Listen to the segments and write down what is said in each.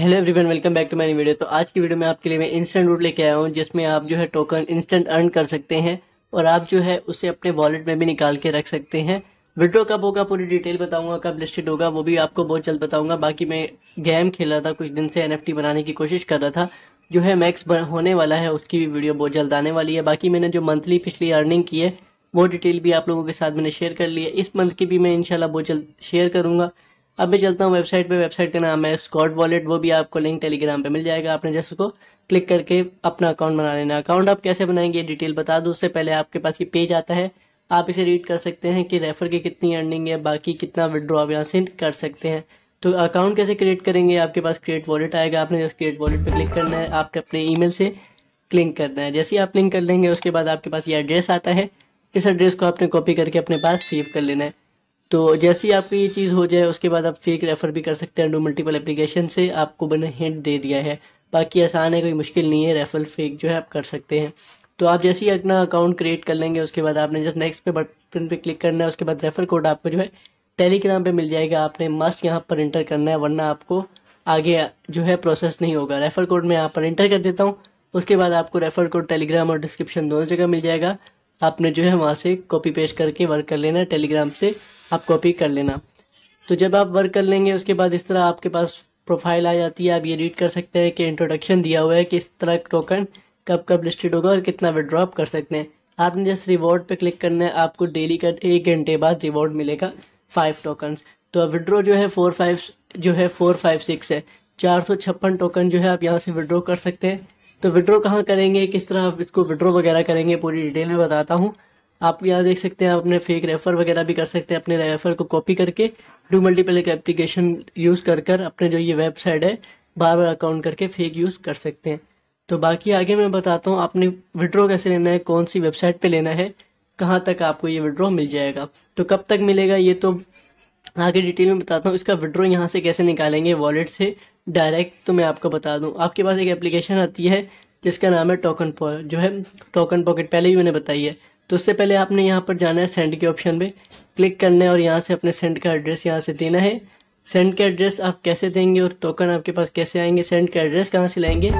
hello everyone welcome back to my video तो आज की वीडियो में आपके लिए मैं इंस्टेंट रूट लेके आया हूँ जिसमें आप जो है टोकन इंस्टेंट अर्न कर सकते हैं और आप जो है उसे अपने वॉलेट में भी निकाल के रख सकते हैं विड्रॉ कब होगा पूरी डिटेल बताऊंगा कब लिस्टेड होगा वो भी आपको बहुत जल्द बताऊंगा बाकी मैं गेम खेला था कुछ दिन से एन बनाने की कोशिश कर रहा था जो है मैक्स होने वाला है उसकी भी वीडियो बहुत जल्द आने वाली है बाकी मैंने जो मंथली पिछली अर्निंग की है वो डिटेल भी आप लोगों के साथ मैंने शेयर कर लिया है इस मंथ की भी मैं इनशाला बहुत जल्द शेयर करूँगा अब मैं चलता हूँ वेबसाइट पे वेबसाइट का नाम है स्कॉट वॉलेट वो भी आपको लिंक टेलीग्राम पे मिल जाएगा आपने जस्ट उसको क्लिक करके अपना अकाउंट बना लेना अकाउंट आप कैसे बनाएंगे डिटेल बता दूँ उससे पहले आपके पास ये पेज आता है आप इसे रीड कर सकते हैं कि रेफर की कितनी अर्निंग है बाकी कितना विदड्रॉ आप यहाँ से कर सकते हैं तो अकाउंट कैसे क्रिएट करेंगे आपके पास क्रिएट वॉलेट आएगा आपने जस्ट क्रिएट वॉलेट पर क्लिक करना है आपने अपने ई से क्लिंक करना है जैसे ही आप लिंक कर लेंगे उसके बाद आपके पास ये एड्रेस आता है इस एड्रेस को आपने कॉपी करके अपने पास सेव कर लेना है तो जैसे ही आपको ये चीज़ हो जाए उसके बाद आप फेक रेफ़र भी कर सकते हैं डू मल्टीपल एप्लीकेशन से आपको बने हिंट दे दिया है बाकी आसान है कोई मुश्किल नहीं है रेफ़र फेक जो है आप कर सकते हैं तो आप जैसे ही अपना अकाउंट क्रिएट कर लेंगे उसके बाद आपने जस्ट नेक्स्ट पे बटन पे क्लिक करना है उसके बाद रेफ़र कोड आपको जो है टेलीग्राम पे मिल जाएगा आपने मस्ट यहाँ पर इंटर करना है वरना आपको आगे जो है प्रोसेस नहीं होगा रेफ़र कोड मैं यहाँ पर इंटर कर देता हूँ उसके बाद आपको रेफ़र कोड टेलीग्राम और डिस्क्रिप्शन दोनों जगह मिल जाएगा आपने जो है वहाँ से कॉपी पेस्ट करके वर्क कर लेना है टेलीग्राम से आप कॉपी कर लेना तो जब आप वर्क कर लेंगे उसके बाद इस तरह आपके पास प्रोफाइल आ जाती है आप ये रीड कर सकते हैं कि इंट्रोडक्शन दिया हुआ है कि इस तरह टोकन कब कब लिस्टेड होगा और कितना विड्रॉप कर सकते हैं आपने जस्ट रिवॉर्ड पे क्लिक करना है आपको डेली का एक घंटे बाद रिवॉर्ड मिलेगा फाइव टोकन्स तो अब विड्रो जो है फोर फाइव जो है फोर फाइव सिक्स है चार सौ छप्पन टोकन जो है आप यहाँ से विड्रो कर सकते हैं तो विड्रो कहाँ करेंगे किस तरह आप इसको विड्रो वगैरह करेंगे पूरी डिटेल में बताता हूँ आप यहाँ देख सकते हैं आप अपने फेक रेफर वगैरह भी कर सकते हैं अपने रेफर को कॉपी करके डू मल्टीपल एक एप्लीकेशन यूज़ कर कर अपने जो ये वेबसाइट है बार बार अकाउंट करके फेक यूज़ कर सकते हैं तो बाकी आगे मैं बताता हूँ आपने विड्रॉ कैसे लेना है कौन सी वेबसाइट पे लेना है कहाँ तक आपको ये विड्रॉ मिल जाएगा तो कब तक मिलेगा ये तो आगे डिटेल में बताता हूँ इसका विड्रॉ यहाँ से कैसे निकालेंगे वॉलेट से डायरेक्ट तो मैं आपको बता दूँ आपके पास एक एप्लीकेशन आती है जिसका नाम है टोकन जो है टोकन पॉकेट पहले ही मैंने बताई है तो उससे पहले आपने यहाँ पर जाना है सेंड के ऑप्शन पे क्लिक करना है और यहाँ से अपने सेंड का एड्रेस यहाँ से देना है सेंड का एड्रेस आप कैसे देंगे और टोकन आपके पास कैसे आएंगे सेंड का एड्रेस कहाँ से लाएंगे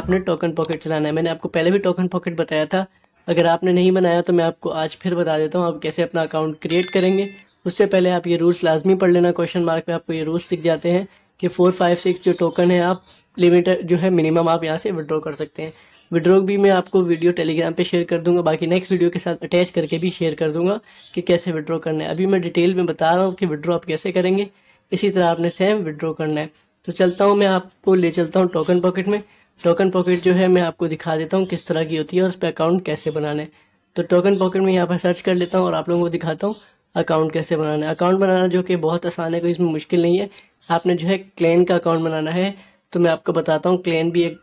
आपने टोकन पॉकेट चलाना है मैंने आपको पहले भी टोकन पॉकेट बताया था अगर आपने नहीं बनाया तो मैं आपको आज फिर बता देता हूँ आप कैसे अपना अकाउंट क्रिएट करेंगे उससे पहले आप ये रूल्स लाजमी पढ़ लेना क्वेश्चन मार्क पर आपको ये रूल्स दिख जाते हैं कि फोर फाइव सिक्स जो टोकन है आप लिमिट जो है मिनिमम आप यहाँ से विड्रॉ कर सकते हैं विड्रॉ भी मैं आपको वीडियो टेलीग्राम पे शेयर कर दूंगा बाकी नेक्स्ट वीडियो के साथ अटैच करके भी शेयर कर दूंगा कि कैसे विड्रॉ करना है अभी मैं डिटेल में बता रहा हूँ कि विड्रॉ आप कैसे करेंगे इसी तरह आपने सेम विड्रॉ करना है तो चलता हूँ मैं आपको ले चलता हूँ टोकन पॉकेट में टोकन पॉकेट जो है मैं आपको दिखा देता हूँ किस तरह की होती है और उस पर अकाउंट कैसे बनाना है तो टोकन पॉकेट में यहाँ पर सर्च कर लेता हूँ और आप लोगों को दिखाता हूँ अकाउंट कैसे बनाना है अकाउंट बनाना जो कि बहुत आसान है कोई इसमें मुश्किल नहीं है आपने जो है क्लेन का अकाउंट बनाना है तो मैं आपको बताता हूँ क्लेन भी एक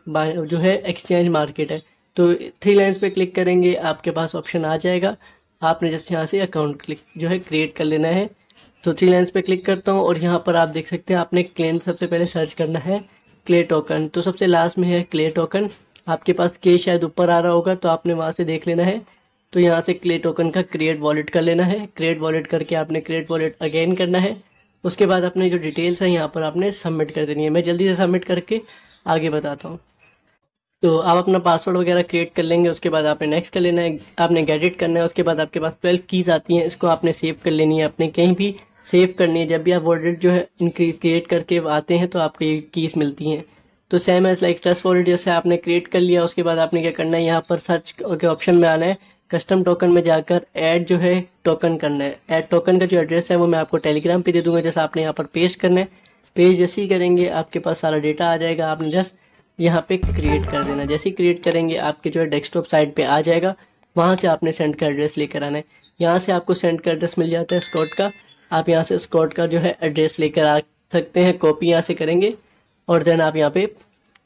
जो है एक्सचेंज मार्केट है तो थ्री लाइन्स पे क्लिक करेंगे आपके पास ऑप्शन आ जाएगा आपने जैसे यहाँ से अकाउंट क्लिक जो है क्रिएट कर लेना है तो थ्री लाइन्स पे क्लिक करता हूँ और यहाँ पर आप देख सकते हैं आपने क्लेन सबसे पहले सर्च करना है क्ले टोकन तो सबसे लास्ट में है क्ले टोकन आपके पास के शायद ऊपर आ रहा होगा तो आपने वहाँ से देख लेना है तो यहाँ से क्ले टोकन का क्रिएट वॉलेट कर लेना है क्रिएट वॉलेट करके आपने क्रिएट वॉलेट अगेन करना है उसके बाद अपने जो डिटेल्स हैं यहाँ पर आपने सबमिट कर देनी है मैं जल्दी से सबमिट करके आगे बताता हूँ तो आप अपना पासवर्ड वगैरह क्रिएट कर लेंगे उसके बाद आपने नेक्स्ट कर लेना है आपने गैडिट करना है उसके बाद आपके पास ट्वेल्व कीज़ आती हैं इसको आपने सेव कर लेनी है अपने कहीं भी सेव करनी है जब भी आप वॉलेट जो है इनक्रीज क्रिएट करके आते हैं तो आपको ये कीज़ मिलती हैं तो same as like trust wallet जैसे आपने क्रिएट कर लिया उसके बाद आपने क्या करना है यहाँ पर सर्च के ऑप्शन में आना है कस्टम टोकन में जाकर ऐड जो है टोकन करना है ऐड टोकन का जो एड्रेस है वो मैं आपको टेलीग्राम पे दे दूंगा जैसे आपने यहाँ पर पेस्ट करना है पेज जैसे ही करेंगे आपके पास सारा डेटा आ जाएगा आपने जस्ट यहाँ पे क्रिएट कर देना जैसे ही क्रिएट करेंगे आपके जो है डेस्कटॉप साइड पे आ जाएगा वहाँ से आपने सेंड का एड्रेस लेकर आना है यहाँ से आपको सेंड का एड्रेस मिल जाता है स्कॉट का आप यहाँ से स्कॉट का जो है एड्रेस लेकर आ सकते हैं कॉपी यहाँ से करेंगे और देन आप यहाँ पे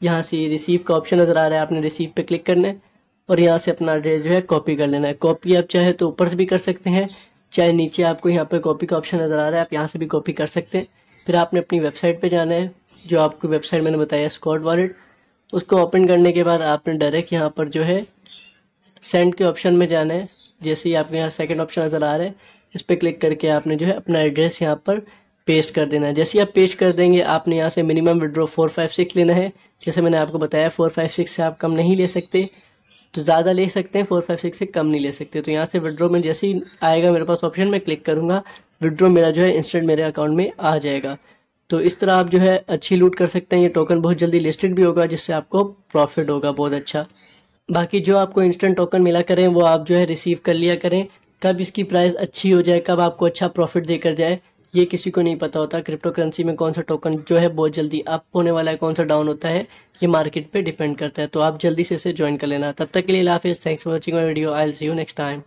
यहाँ से रिसीव का ऑप्शन नज़र आ रहा है आपने रिसीव पे क्लिक करना है और यहाँ से अपना एड्रेस जो है कॉपी कर लेना है कॉपी आप चाहे तो ऊपर से भी कर सकते हैं चाहे नीचे आपको यहाँ पर कॉपी का ऑप्शन नज़र आ रहा है आप यहाँ से भी कॉपी कर सकते हैं फिर आपने अपनी वेबसाइट पे जाना है जो आपको वेबसाइट मैंने बताया स्कॉट वॉलेट उसको ओपन करने के बाद आपने डायरेक्ट यहाँ पर जो है सेंड के ऑप्शन में जाना है जैसे ही आपके यहाँ सेकेंड ऑप्शन नज़र आ रहा है इस पर क्लिक करके आपने जो है अपना एड्रेस यहाँ पर पेस्ट कर देना है जैसे ही आप पेस्ट कर देंगे आपने यहाँ से minimum withdraw four five six लेना है जैसे मैंने आपको बताया फोर फाइव सिक्स से आप कम नहीं ले सकते तो ज़्यादा ले सकते हैं फोर फाइव सिक्स से कम नहीं ले सकते तो यहाँ से विड्रो में जैसे ही आएगा मेरे पास ऑप्शन मैं क्लिक करूँगा विड्रो मेरा जो है इंस्टेंट मेरे अकाउंट में आ जाएगा तो इस तरह आप जो है अच्छी लूट कर सकते हैं ये टोकन बहुत जल्दी लिस्टेड भी होगा जिससे आपको प्रॉफिट होगा बहुत अच्छा बाकी जो आपको इंस्टेंट टोकन मिला करें वो आप जो है रिसीव कर लिया करें कब इसकी प्राइस अच्छी हो जाए कब आपको अच्छा प्रॉफिट देकर जाए ये किसी को नहीं पता होता क्रिप्टो करेंसी में कौन सा टोकन जो है बहुत जल्दी अप होने वाला है कौन सा डाउन होता है ये मार्केट पे डिपेंड करता है तो आप जल्दी से इसे ज्वाइन कर लेना तब तक के लिए लाफिज thanks for watching my video I see you next time